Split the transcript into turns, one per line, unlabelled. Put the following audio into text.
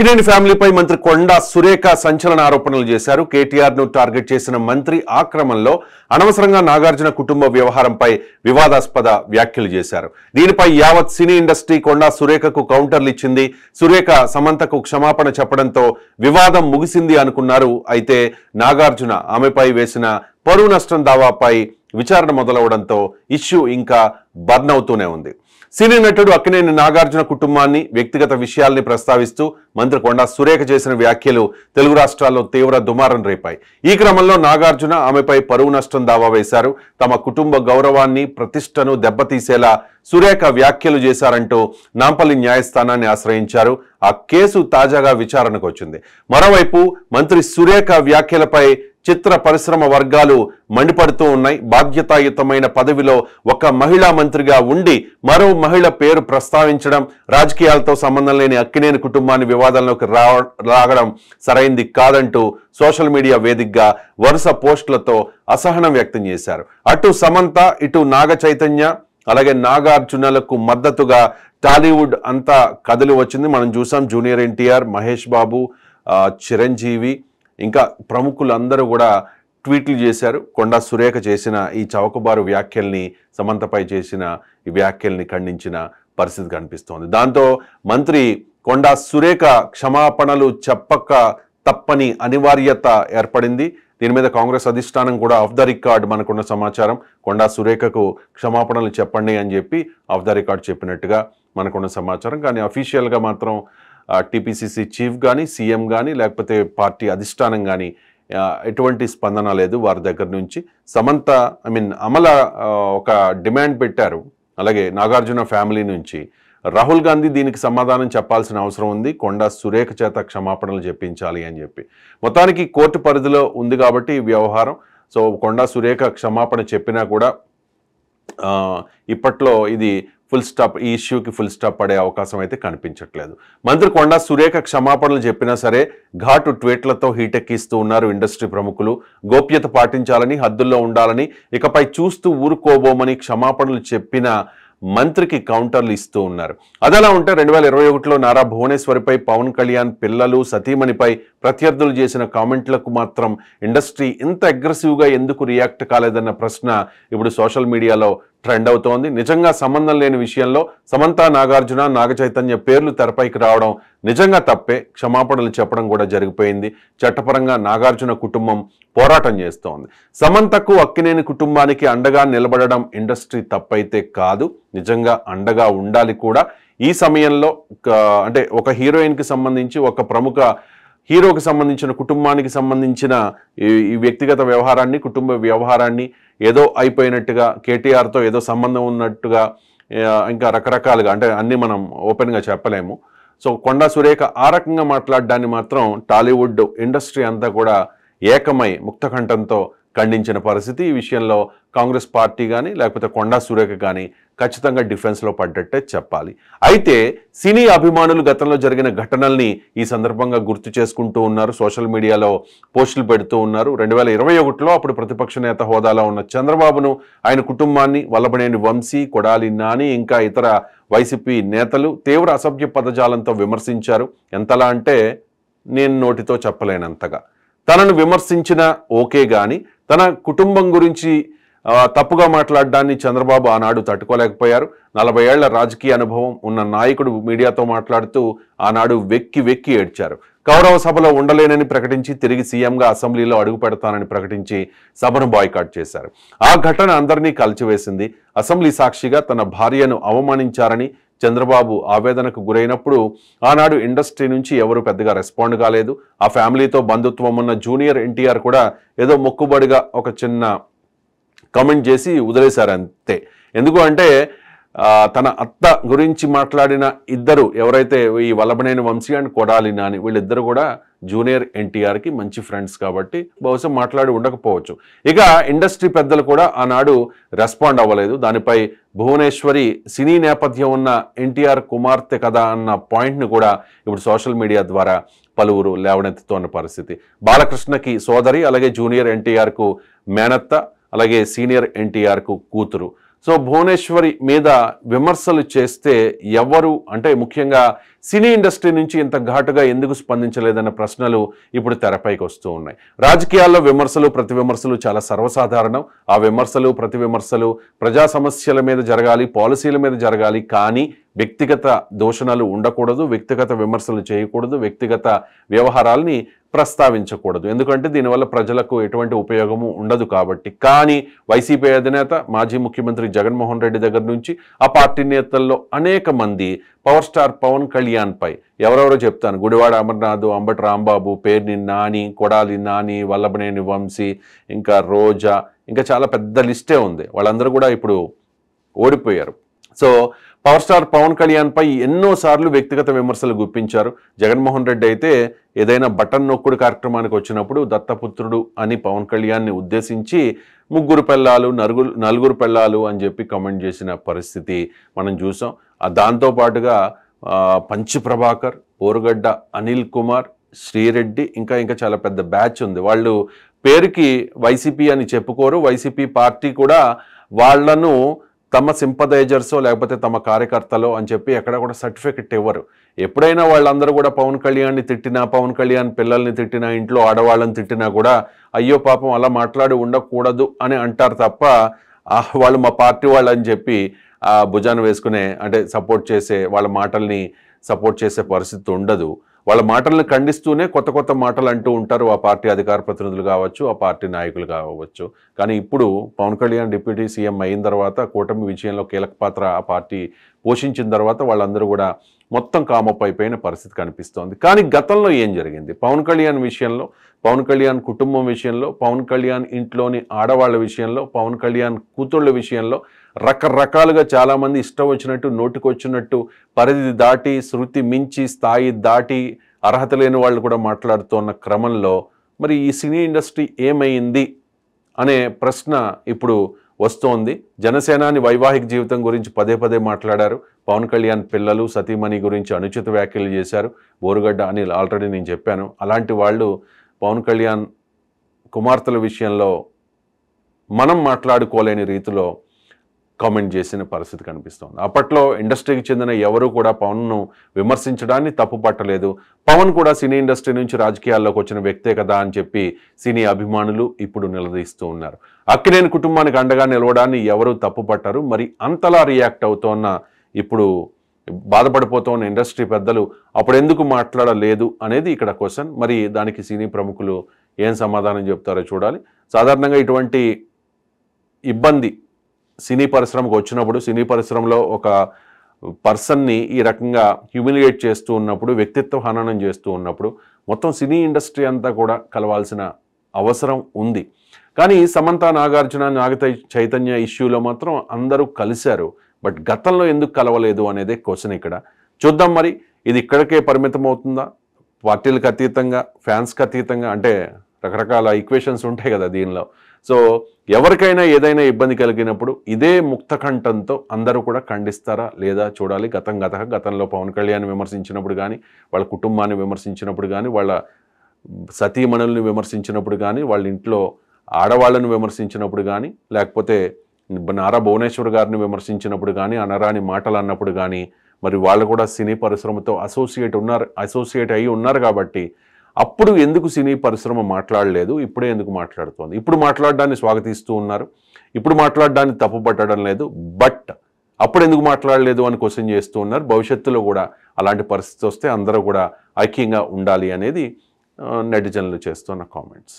అక్కినేని ఫ్యామిలీపై మంత్రి కొండా సురేఖ సంచలన ఆరోపణలు చేశారు కేటీఆర్ ను టార్గెట్ చేసిన మంత్రి ఆక్రమంలో అనవసరంగా నాగార్జున కుటుంబ వ్యవహారంపై వివాదాస్పద వ్యాఖ్యలు చేశారు దీనిపై యావత్ సినీ ఇండస్ట్రీ కొండా సురేఖకు కౌంటర్లు ఇచ్చింది సురేఖ సమంతకు క్షమాపణ చెప్పడంతో వివాదం ముగిసింది అనుకున్నారు అయితే నాగార్జున ఆమెపై వేసిన పరువు నష్టం దావాపై విచారణ మొదలవడంతో ఇష్యూ ఇంకా బర్న్ అవుతూనే ఉంది సినీ నటుడు అక్కినేని నాగార్జున కుటుంబాన్ని వ్యక్తిగత విషయాల్ని ప్రస్తావిస్తూ మంత్రి కొండా సురేఖ చేసిన వ్యాఖ్యలు తెలుగు రాష్ట్రాల్లో తీవ్ర దుమారం రేపాయి ఈ క్రమంలో నాగార్జున ఆమెపై పరువు నష్టం దావా వేశారు తమ కుటుంబ గౌరవాన్ని ప్రతిష్టను దెబ్బతీసేలా సురేఖ వ్యాఖ్యలు చేశారంటూ నాంపల్లి న్యాయస్థానాన్ని ఆశ్రయించారు ఆ కేసు తాజాగా విచారణకు వచ్చింది మరోవైపు మంత్రి సురేఖ వ్యాఖ్యలపై చిత్ర పరిశ్రమ వర్గాలు మండిపడుతూ ఉన్నాయి బాధ్యతాయుతమైన పదవిలో ఒక మహిళా మంత్రిగా ఉండి మరో మహిళ పేరు ప్రస్తావించడం రాజకీయాలతో సంబంధం లేని అక్కినేని కుటుంబాన్ని వివాదంలోకి రాగడం సరైంది కాదంటూ సోషల్ మీడియా వేదికగా వరుస పోస్టులతో అసహనం వ్యక్తం చేశారు అటు సమంత ఇటు నాగ చైతన్య అలాగే నాగార్జునలకు మద్దతుగా టాలీవుడ్ అంతా కథలు వచ్చింది మనం చూసాం జూనియర్ ఎన్టీఆర్ మహేష్ బాబు చిరంజీవి ఇంకా ప్రముఖులందరూ కూడా ట్వీట్లు చేశారు కొండా సురేఖ చేసిన ఈ చౌకబారు వ్యాఖ్యల్ని సమంతపై చేసిన ఈ వ్యాఖ్యల్ని ఖండించిన పరిస్థితి కనిపిస్తోంది దాంతో మంత్రి కొండా సురేఖ క్షమాపణలు చెప్పక తప్పని అనివార్యత ఏర్పడింది దీని మీద కాంగ్రెస్ అధిష్టానం కూడా ఆఫ్ ద రికార్డ్ మనకున్న సమాచారం కొండా సురేఖకు క్షమాపణలు చెప్పండి అని చెప్పి ఆఫ్ ద రికార్డ్ చెప్పినట్టుగా మనకున్న సమాచారం కానీ అఫీషియల్గా మాత్రం టీపీసీసీ చీఫ్ కానీ సీఎం కానీ లేకపోతే పార్టీ అధిష్టానం కానీ ఎటువంటి స్పందన లేదు వారి దగ్గర నుంచి సమంత ఐ మీన్ అమల ఒక డిమాండ్ పెట్టారు అలాగే నాగార్జున ఫ్యామిలీ నుంచి రాహుల్ గాంధీ దీనికి సమాధానం చెప్పాల్సిన అవసరం ఉంది కొండా సురేఖ చేత క్షమాపణలు చెప్పించాలి అని చెప్పి మొత్తానికి కోర్టు పరిధిలో ఉంది కాబట్టి ఈ వ్యవహారం సో కొండా సురేఖ క్షమాపణ చెప్పినా కూడా ఇప్పట్లో ఇది ఫుల్ స్టాప్ ఈ ఇష్యూకి ఫుల్ స్టాప్ పడే అవకాశం అయితే కనిపించట్లేదు మంత్రి కొండా సురేఖ క్షమాపణలు చెప్పినా సరే ఘాటు ట్వీట్లతో హీటెక్కిస్తూ ఉన్నారు ఇండస్ట్రీ ప్రముఖులు గోప్యత పాటించాలని హద్దుల్లో ఉండాలని ఇకపై చూస్తూ ఊరుకోబోమని క్షమాపణలు చెప్పిన మంత్రికి కౌంటర్లు ఇస్తూ ఉన్నారు అదలా ఉంటే రెండు వేల ఇరవై ఒకటిలో నారా భువనేశ్వరిపై పవన్ కళ్యాణ్ పిల్లలు సతీమణిపై ప్రత్యర్థులు చేసిన కామెంట్లకు మాత్రం ఇండస్ట్రీ ఇంత అగ్రెసివ్గా ఎందుకు రియాక్ట్ కాలేదన్న ప్రశ్న ఇప్పుడు సోషల్ మీడియాలో ట్రెండ్ అవుతోంది నిజంగా సంబంధం లేని విషయంలో సమంత నాగార్జున నాగ చైతన్య పేర్లు తెరపైకి రావడం నిజంగా తప్పే క్షమాపణలు చెప్పడం కూడా జరిగిపోయింది చట్టపరంగా నాగార్జున కుటుంబం పోరాటం చేస్తోంది సమంతకు అక్కినేని కుటుంబానికి అండగా నిలబడడం ఇండస్ట్రీ తప్పైతే కాదు నిజంగా అండగా ఉండాలి కూడా ఈ సమయంలో అంటే ఒక హీరోయిన్కి సంబంధించి ఒక ప్రముఖ హీరోకి సంబంధించిన కుటుంబానికి సంబంధించిన ఈ వ్యక్తిగత వ్యవహారాన్ని కుటుంబ వ్యవహారాన్ని ఏదో అయిపోయినట్టుగా కేటీఆర్తో ఏదో సంబంధం ఉన్నట్టుగా ఇంకా రకరకాలుగా అంటే అన్నీ మనం ఓపెన్గా చెప్పలేము సో కొండా సురేఖ ఆ రకంగా మాట్లాడడాన్ని మాత్రం టాలీవుడ్ ఇండస్ట్రీ అంతా కూడా ఏకమై ముక్తకంఠంతో ఖండించిన పరిస్థితి ఈ విషయంలో కాంగ్రెస్ పార్టీ కానీ లేకపోతే కొండా సురేఖ కానీ ఖచ్చితంగా డిఫెన్స్లో పడ్డట్టే చెప్పాలి అయితే సినీ అభిమానులు గతంలో జరిగిన ఘటనల్ని ఈ సందర్భంగా గుర్తు చేసుకుంటూ ఉన్నారు సోషల్ మీడియాలో పోస్టులు పెడుతూ ఉన్నారు రెండు వేల ఇరవై ఒకటిలో అప్పుడు ప్రతిపక్ష నేత హోదాలో ఉన్న చంద్రబాబును ఆయన కుటుంబాన్ని వల్లభనేని వంశీ కొడాలి నాని ఇంకా ఇతర వైసీపీ నేతలు తీవ్ర అసభ్య పదజాలంతో విమర్శించారు ఎంతలా అంటే నేను నోటితో చెప్పలేనంతగా తనను విమర్శించిన ఓకే గాని తన కుటుంబం గురించి తప్పుగా మాట్లాడడాన్ని చంద్రబాబు ఆనాడు తట్టుకోలేకపోయారు నలభై ఏళ్ల రాజకీయ అనుభవం ఉన్న నాయకుడు మీడియాతో మాట్లాడుతూ ఆనాడు వెక్కి వెక్కి ఏడ్చారు కౌరవ సభలో ఉండలేనని ప్రకటించి తిరిగి సీఎంగా అసెంబ్లీలో అడుగు పెడతానని ప్రకటించి సభను బాయ్కాట్ చేశారు ఆ ఘటన అందరినీ కలిచివేసింది అసెంబ్లీ సాక్షిగా తన భార్యను అవమానించారని చంద్రబాబు ఆవేదనకు గురైనప్పుడు ఆనాడు ఇండస్ట్రీ నుంచి ఎవరు పెద్దగా రెస్పాండ్ కాలేదు ఆ ఫ్యామిలీతో బంధుత్వం ఉన్న జూనియర్ ఎన్టీఆర్ కూడా ఏదో మొక్కుబడిగా ఒక చిన్న కమెంట్ చేసి వదిలేశారు అంతే ఎందుకు అంటే తన అత్త గురించి మాట్లాడిన ఇద్దరు ఎవరైతే ఈ వల్లభనేని వంశీ అండ్ కొడాలి నాని వీళ్ళిద్దరు కూడా జూనియర్ ఎన్టీఆర్కి మంచి ఫ్రెండ్స్ కాబట్టి బహుశా మాట్లాడి ఉండకపోవచ్చు ఇక ఇండస్ట్రీ పెద్దలు కూడా ఆనాడు రెస్పాండ్ అవ్వలేదు దానిపై భువనేశ్వరి సినీ నేపథ్యం ఉన్న ఎన్టీఆర్ కుమార్తె కదా అన్న పాయింట్ని కూడా ఇప్పుడు సోషల్ మీడియా ద్వారా పలువురు లేవనెత్తుతోన్న పరిస్థితి బాలకృష్ణకి సోదరి అలాగే జూనియర్ ఎన్టీఆర్కు మేనత్త అలాగే సీనియర్ ఎన్టీఆర్కు కూతురు సో భువనేశ్వరి మీద విమర్శలు చేస్తే ఎవరు అంటే ముఖ్యంగా సినీ ఇండస్ట్రీ నుంచి ఇంత ఘాటుగా ఎందుకు స్పందించలేదన్న ప్రశ్నలు ఇప్పుడు తెరపైకి వస్తూ ఉన్నాయి రాజకీయాల్లో విమర్శలు ప్రతి విమర్శలు చాలా సర్వసాధారణం ఆ విమర్శలు ప్రతి విమర్శలు ప్రజా సమస్యల మీద జరగాలి పాలసీల మీద జరగాలి కానీ వ్యక్తిగత దోషణలు ఉండకూడదు వ్యక్తిగత విమర్శలు చేయకూడదు వ్యక్తిగత వ్యవహారాలని ప్రస్తావించకూడదు ఎందుకంటే దీనివల్ల ప్రజలకు ఎటువంటి ఉపయోగము ఉండదు కాబట్టి కానీ వైసీపీ అధినేత మాజీ ముఖ్యమంత్రి జగన్మోహన్ రెడ్డి దగ్గర నుంచి ఆ పార్టీ నేతల్లో అనేక మంది పవర్ స్టార్ పవన్ కళ్యాణ్పై ఎవరెవరో చెప్తాను గుడివాడ అమర్నాథ్ అంబటి రాంబాబు పేర్ని నాని కొడాలి నాని వల్లభనేని వంశీ ఇంకా రోజా ఇంకా చాలా పెద్ద లిస్టే ఉంది వాళ్ళందరూ కూడా ఇప్పుడు ఓడిపోయారు so Power Star Pawan Kalyan పై ఎన్నోసార్లు వ్యక్తిగత విమర్శలు గుప్పించారు జగన్మోహన్ రెడ్డి అయితే ఏదైనా బటన్ నొక్కుడు కార్యక్రమానికి వచ్చినప్పుడు దత్తపుత్రుడు అని పవన్ కళ్యాణ్ని ఉద్దేశించి ముగ్గురు పెళ్ళాలు నలుగురు నలుగురు పెళ్ళాలు అని చెప్పి కమెంట్ చేసిన పరిస్థితి మనం చూసాం దాంతోపాటుగా పంచి ప్రభాకర్ ఓరుగడ్డ అనిల్ కుమార్ శ్రీరెడ్డి ఇంకా ఇంకా చాలా పెద్ద బ్యాచ్ ఉంది వాళ్ళు పేరుకి వైసీపీ అని చెప్పుకోరు వైసీపీ పార్టీ కూడా వాళ్లను తమ సింపదైజర్సో లేకపోతే తమ కార్యకర్తలో అని చెప్పి ఎక్కడ కూడా సర్టిఫికెట్ ఇవ్వరు ఎప్పుడైనా వాళ్ళందరూ కూడా పవన్ కళ్యాణ్ని తిట్టినా పవన్ కళ్యాణ్ పిల్లల్ని తిట్టినా ఇంట్లో ఆడవాళ్ళని తిట్టినా కూడా అయ్యో పాపం అలా మాట్లాడి ఉండకూడదు అని అంటారు తప్ప వాళ్ళు మా పార్టీ వాళ్ళు అని చెప్పి భుజాన్ని వేసుకునే అంటే సపోర్ట్ చేసే వాళ్ళ మాటల్ని సపోర్ట్ చేసే పరిస్థితి ఉండదు వాళ్ళ మాటలను ఖండిస్తూనే కొత్త కొత్త మాటలు అంటూ ఉంటారు ఆ పార్టీ అధికార ప్రతినిధులు కావచ్చు ఆ పార్టీ నాయకులు కావచ్చు కానీ ఇప్పుడు పవన్ కళ్యాణ్ డిప్యూటీ సీఎం అయిన తర్వాత కూటమి విజయంలో కీలక పాత్ర ఆ పార్టీ పోషించిన తర్వాత వాళ్ళందరూ కూడా మొత్తం కామప్ అయిపోయిన పరిస్థితి కనిపిస్తోంది కానీ గతంలో ఏం జరిగింది పవన్ కళ్యాణ్ విషయంలో పవన్ కళ్యాణ్ కుటుంబం విషయంలో పవన్ కళ్యాణ్ ఇంట్లోని ఆడవాళ్ళ విషయంలో పవన్ కళ్యాణ్ కూతుళ్ళ విషయంలో రకరకాలుగా చాలామంది ఇష్టం వచ్చినట్టు నోటికొచ్చినట్టు పరిధి దాటి శృతి మించి స్థాయి దాటి అర్హత లేని వాళ్ళు కూడా మాట్లాడుతున్న క్రమంలో మరి ఈ సినీ ఇండస్ట్రీ ఏమైంది అనే ప్రశ్న ఇప్పుడు వస్తోంది జనసేనాని వైవాహిక జీవితం గురించి పదే పదే మాట్లాడారు పవన్ కళ్యాణ్ పిల్లలు సతీమణి గురించి అనుచిత వ్యాఖ్యలు చేశారు బోరుగడ్డ అని ఆల్రెడీ నేను చెప్పాను అలాంటి వాళ్ళు పవన్ కళ్యాణ్ కుమార్తెల విషయంలో మనం మాట్లాడుకోలేని రీతిలో కామెంట్ చేసిన పరిస్థితి కనిపిస్తోంది అప్పట్లో ఇండస్ట్రీకి చెందిన ఎవరు కూడా పవన్ను విమర్శించడాన్ని తప్పు పట్టలేదు పవన్ కూడా సినీ ఇండస్ట్రీ నుంచి రాజకీయాల్లోకి వచ్చిన వ్యక్తే కదా అని చెప్పి సినీ అభిమానులు ఇప్పుడు నిలదీస్తూ ఉన్నారు అక్కినేని కుటుంబానికి అండగా నిలవడాన్ని ఎవరు తప్పు పట్టరు మరి అంతలా రియాక్ట్ అవుతోన్న ఇప్పుడు బాధపడిపోతున్న ఇండస్ట్రీ పెద్దలు అప్పుడు ఎందుకు మాట్లాడలేదు అనేది ఇక్కడ క్వశ్చన్ మరి దానికి సినీ ప్రముఖులు ఏం సమాధానం చెప్తారో చూడాలి సాధారణంగా ఇటువంటి ఇబ్బంది సినీ పరిశ్రమకు వచ్చినప్పుడు సినీ పరిశ్రమలో ఒక పర్సన్ని ఈ రకంగా హ్యూమిలియేట్ చేస్తూ ఉన్నప్పుడు వ్యక్తిత్వ హననం చేస్తూ ఉన్నప్పుడు మొత్తం సినీ ఇండస్ట్రీ అంతా కూడా కలవాల్సిన అవసరం ఉంది కానీ సమంత నాగార్జున నాగత చైతన్య ఇష్యూలో మాత్రం అందరూ కలిశారు బట్ గతంలో ఎందుకు కలవలేదు అనేది క్వశ్చన్ ఇక్కడ చూద్దాం మరి ఇది ఇక్కడికే పరిమితం అవుతుందా పార్టీలకు అతీతంగా ఫ్యాన్స్కి అతీతంగా అంటే రకరకాల ఈక్వేషన్స్ ఉంటాయి కదా దీనిలో సో ఎవరికైనా ఏదైనా ఇబ్బంది కలిగినప్పుడు ఇదే ముక్తకంఠంతో అందరూ కూడా ఖండిస్తారా లేదా చూడాలి గతం గత గతంలో పవన్ కళ్యాణ్ విమర్శించినప్పుడు కానీ వాళ్ళ కుటుంబాన్ని విమర్శించినప్పుడు కానీ వాళ్ళ సతీమణుల్ని విమర్శించినప్పుడు కానీ వాళ్ళ ఇంట్లో ఆడవాళ్ళను విమర్శించినప్పుడు కానీ లేకపోతే నారా భువనేశ్వర్ గారిని విమర్శించినప్పుడు కానీ అనరాని మాటలు అన్నప్పుడు కానీ మరి వాళ్ళు కూడా సినీ పరిశ్రమతో అసోసియేట్ ఉన్నారు అసోసియేట్ అయ్యి ఉన్నారు కాబట్టి అప్పుడు ఎందుకు సినీ పరిశ్రమ మాట్లాడలేదు ఇప్పుడే ఎందుకు మాట్లాడుతోంది ఇప్పుడు మాట్లాడడాన్ని స్వాగతిస్తూ ఉన్నారు ఇప్పుడు మాట్లాడడాన్ని పట్టడం లేదు బట్ అప్పుడు ఎందుకు మాట్లాడలేదు అని క్వశ్చన్ చేస్తూ ఉన్నారు భవిష్యత్తులో కూడా అలాంటి పరిస్థితి వస్తే అందరూ కూడా ఐక్యంగా ఉండాలి అనేది నెటిజన్లు చేస్తున్న కామెంట్స్